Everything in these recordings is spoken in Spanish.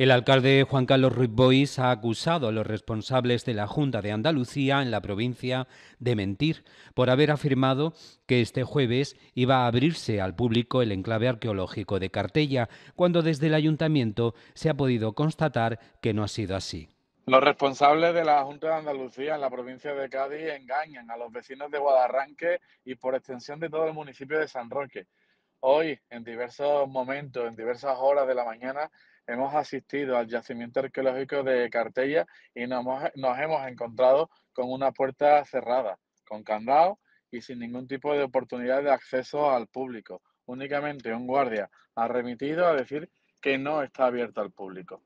El alcalde Juan Carlos Ruiz Bois ha acusado a los responsables de la Junta de Andalucía en la provincia de mentir por haber afirmado que este jueves iba a abrirse al público el enclave arqueológico de Cartella, cuando desde el ayuntamiento se ha podido constatar que no ha sido así. Los responsables de la Junta de Andalucía en la provincia de Cádiz engañan a los vecinos de Guadarranque y por extensión de todo el municipio de San Roque. Hoy, en diversos momentos, en diversas horas de la mañana, hemos asistido al yacimiento arqueológico de Cartella y nos hemos, encontrado con una puerta cerrada, con candado y sin ningún tipo de oportunidad de acceso al público. Únicamente un guardia ha remitido a decir que no está abierto al público.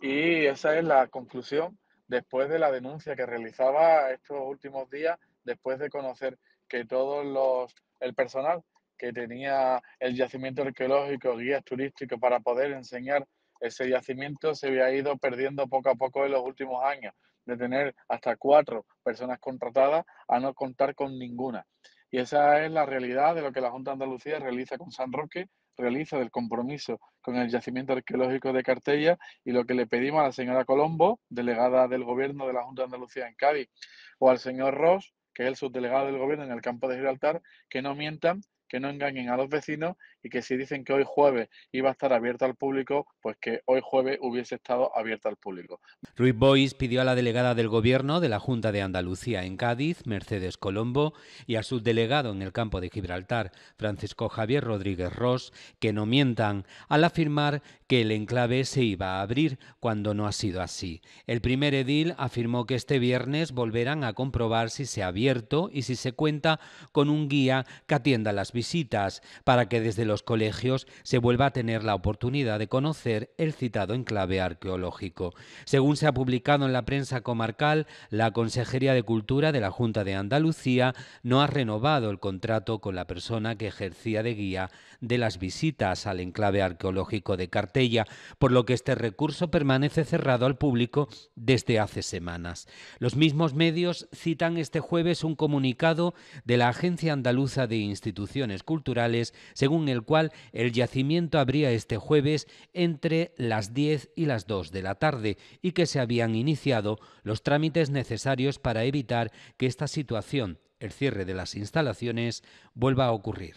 Y esa es la conclusión después de la denuncia que realizaba estos últimos días, después de conocer que todos los el personal que tenía el yacimiento arqueológico, guías turísticos para poder enseñar ese yacimiento se había ido perdiendo poco a poco en los últimos años, de tener hasta cuatro personas contratadas a no contar con ninguna. Y esa es la realidad de lo que la Junta de Andalucía realiza con San Roque, realiza del compromiso con el yacimiento arqueológico de Cartella y lo que le pedimos a la señora Colombo, delegada del gobierno de la Junta de Andalucía en Cádiz, o al señor Ross, que es el subdelegado del gobierno en el campo de Gibraltar, que no mientan que no engañen a los vecinos y que si dicen que hoy jueves iba a estar abierta al público, pues que hoy jueves hubiese estado abierta al público. Ruiz Bois pidió a la delegada del Gobierno de la Junta de Andalucía en Cádiz, Mercedes Colombo, y a su delegado en el campo de Gibraltar, Francisco Javier Rodríguez Ross, que no mientan al afirmar que el enclave se iba a abrir cuando no ha sido así. El primer edil afirmó que este viernes volverán a comprobar si se ha abierto y si se cuenta con un guía que atienda las visitas, para que desde los colegios se vuelva a tener la oportunidad de conocer el citado enclave arqueológico. Según se ha publicado en la prensa comarcal, la Consejería de Cultura de la Junta de Andalucía no ha renovado el contrato con la persona que ejercía de guía de las visitas al enclave arqueológico de Cartella, por lo que este recurso permanece cerrado al público desde hace semanas. Los mismos medios citan este jueves un comunicado de la Agencia Andaluza de Instituciones Culturales, según el cual el yacimiento habría este jueves entre las 10 y las 2 de la tarde y que se habían iniciado los trámites necesarios para evitar que esta situación, el cierre de las instalaciones, vuelva a ocurrir.